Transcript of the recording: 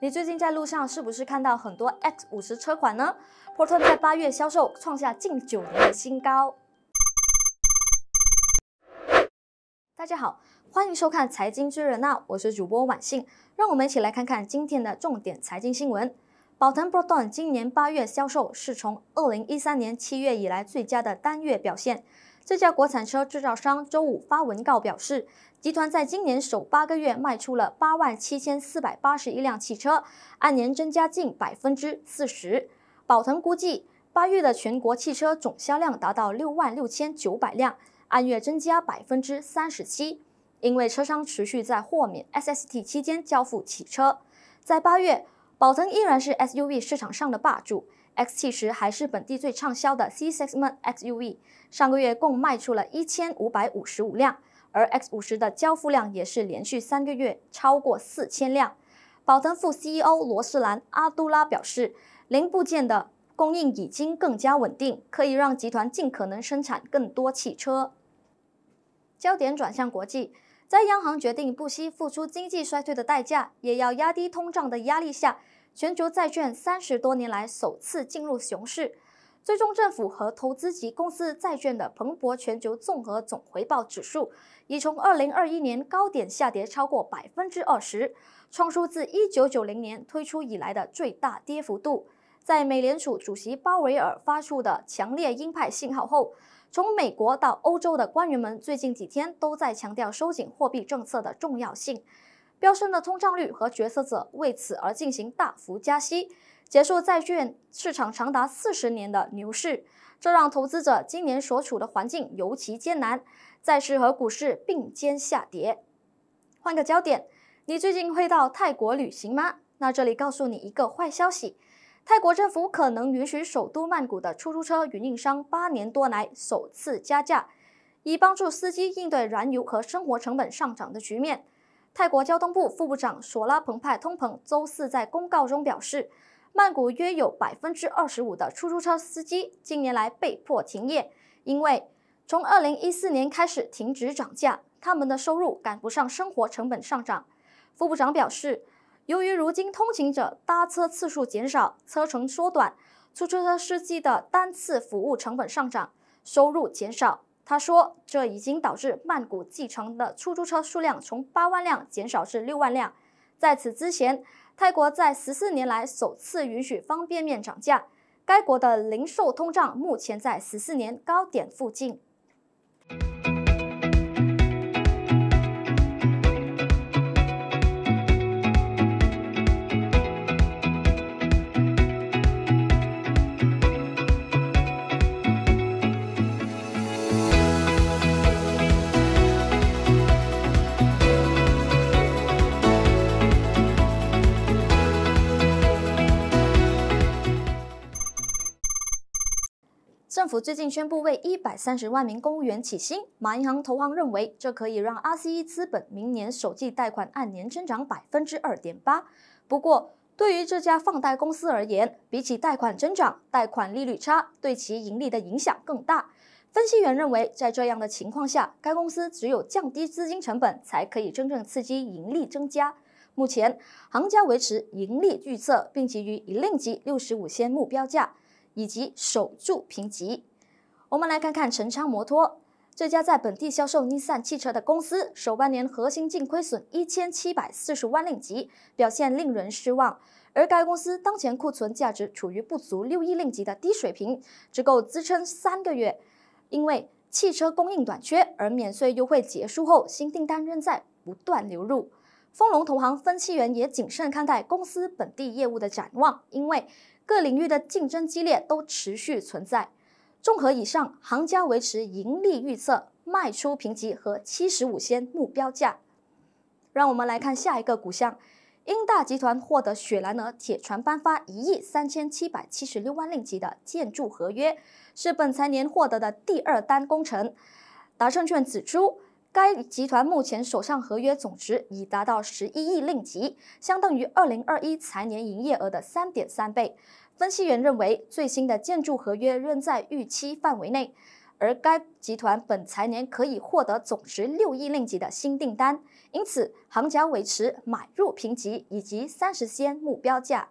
你最近在路上是不是看到很多 X 五十车款呢？o t o n 在八月销售创下近九年的新高。大家好，欢迎收看《财经之人》闹》，我是主播婉信，让我们一起来看看今天的重点财经新闻。宝腾 p r t t o n 今年八月销售是从二零一三年七月以来最佳的单月表现。这家国产车制造商周五发文告表示，集团在今年首八个月卖出了八万七千四百八十一辆汽车，按年增加近百分之四十。宝腾估计八月的全国汽车总销量达到六万六千九百辆，按月增加百分之三十七，因为车商持续在豁免 SST 期间交付汽车。在八月。宝腾依然是 SUV 市场上的霸主，X 七十还是本地最畅销的 C600 SUV，上个月共卖出了一千五百五十五辆，而 X 五十的交付量也是连续三个月超过四千辆。宝腾副 CEO 罗斯兰阿杜拉表示，零部件的供应已经更加稳定，可以让集团尽可能生产更多汽车。焦点转向国际，在央行决定不惜付出经济衰退的代价，也要压低通胀的压力下。全球债券三十多年来首次进入熊市，最终，政府和投资级公司债券的蓬勃全球综合总回报指数，已从二零二一年高点下跌超过百分之二十，创出自一九九零年推出以来的最大跌幅度。在美联储主席鲍威尔发出的强烈鹰派信号后，从美国到欧洲的官员们最近几天都在强调收紧货币政策的重要性。飙升的通胀率和决策者为此而进行大幅加息，结束债券市场长达四十年的牛市，这让投资者今年所处的环境尤其艰难。债市和股市并肩下跌。换个焦点，你最近会到泰国旅行吗？那这里告诉你一个坏消息，泰国政府可能允许首都曼谷的出租车运营商八年多来首次加价，以帮助司机应对燃油和生活成本上涨的局面。泰国交通部副部长索拉蓬派通蓬周四在公告中表示，曼谷约有百分之二十五的出租车司机近年来被迫停业，因为从二零一四年开始停止涨价，他们的收入赶不上生活成本上涨。副部长表示，由于如今通勤者搭车次数减少，车程缩短，出租车司机的单次服务成本上涨，收入减少。他说：“这已经导致曼谷继承的出租车数量从八万辆减少至六万辆。在此之前，泰国在十四年来首次允许方便面涨价。该国的零售通胀目前在十四年高点附近。”政府最近宣布为一百三十万名公务员起薪。马银行投行认为，这可以让 RCE 资本明年首季贷款按年增长百分之二点八。不过，对于这家放贷公司而言，比起贷款增长，贷款利率差对其盈利的影响更大。分析员认为，在这样的情况下，该公司只有降低资金成本，才可以真正刺激盈利增加。目前，行家维持盈利预测，并给予一令及六十五仙目标价。以及守住评级。我们来看看陈昌摩托这家在本地销售 Nissan 汽车的公司，首半年核心净亏损一千七百四十万令吉，表现令人失望。而该公司当前库存价值处于不足六亿令吉的低水平，只够支撑三个月。因为汽车供应短缺，而免税优惠结束后，新订单仍在不断流入。丰隆投行分析员也谨慎看待公司本地业务的展望，因为。各领域的竞争激烈都持续存在。综合以上，行家维持盈利预测、卖出评级和七十五仙目标价。让我们来看下一个股项，英大集团获得雪兰莪铁船颁发一亿三千七百七十六万令吉的建筑合约，是本财年获得的第二单工程。达证券指出。该集团目前手上合约总值已达到十一亿令吉，相当于二零二一财年营业额的三点三倍。分析员认为，最新的建筑合约仍在预期范围内，而该集团本财年可以获得总值六亿令吉的新订单，因此行家维持买入评级以及三十仙目标价。